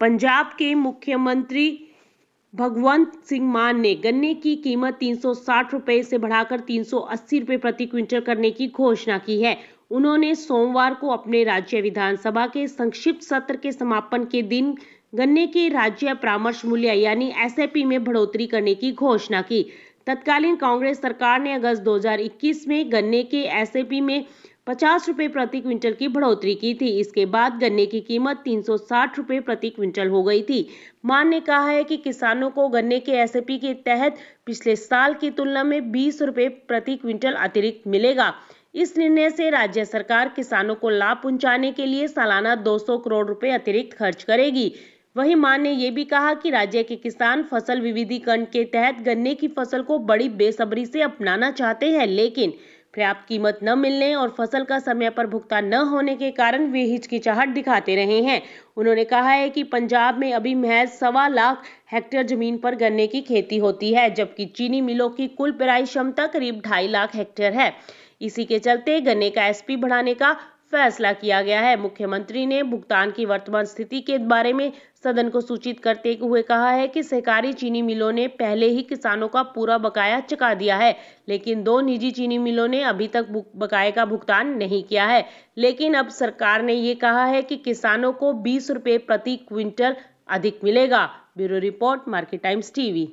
पंजाब के मुख्यमंत्री भगवंत सिंह मान ने गन्ने की कीमत 360 रुपए से बढ़ाकर 380 रुपए प्रति क्विंटल करने की घोषणा की है उन्होंने सोमवार को अपने राज्य विधानसभा के संक्षिप्त सत्र के समापन के दिन गन्ने के राज्य परामर्श मूल्य यानी एस में बढ़ोतरी करने की घोषणा की तत्कालीन कांग्रेस सरकार ने अगस्त 2021 में गन्ने के एस में पचास रुपये प्रति क्विंटल की बढ़ोतरी की थी इसके बाद गन्ने की कीमत तीन सौ साठ रुपये प्रति क्विंटल हो गई थी मान ने कहा है कि किसानों को गन्ने के एस के तहत पिछले साल की तुलना में बीस रुपये प्रति क्विंटल अतिरिक्त मिलेगा इस निर्णय से राज्य सरकार किसानों को लाभ पहुंचाने के लिए सालाना 200 करोड़ रुपए अतिरिक्त खर्च करेगी वहीं मान ने यह भी कहा कि राज्य के किसान फसल विविधीकरण के तहत गन्ने की फसल को बड़ी बेसब्री से अपनाना चाहते हैं लेकिन पर्याप्त कीमत न मिलने और फसल का समय पर भुगतान न होने के कारण वे हिचकिचाहट दिखाते रहे हैं उन्होंने कहा है कि पंजाब में अभी महज सवा लाख हेक्टेयर जमीन पर गन्ने की खेती होती है जबकि चीनी मिलों की कुल पेराई क्षमता करीब ढाई लाख हेक्टेयर है इसी के चलते गन्ने का एसपी बढ़ाने का फैसला किया गया है मुख्यमंत्री ने भुगतान की वर्तमान स्थिति के बारे में सदन को सूचित करते हुए कहा है कि सहकारी चीनी मिलों ने पहले ही किसानों का पूरा बकाया चुका दिया है लेकिन दो निजी चीनी मिलों ने अभी तक बकाए का भुगतान नहीं किया है लेकिन अब सरकार ने ये कहा है कि किसानों को बीस रुपये प्रति क्विंटल अधिक मिलेगा bureau report Market Times TV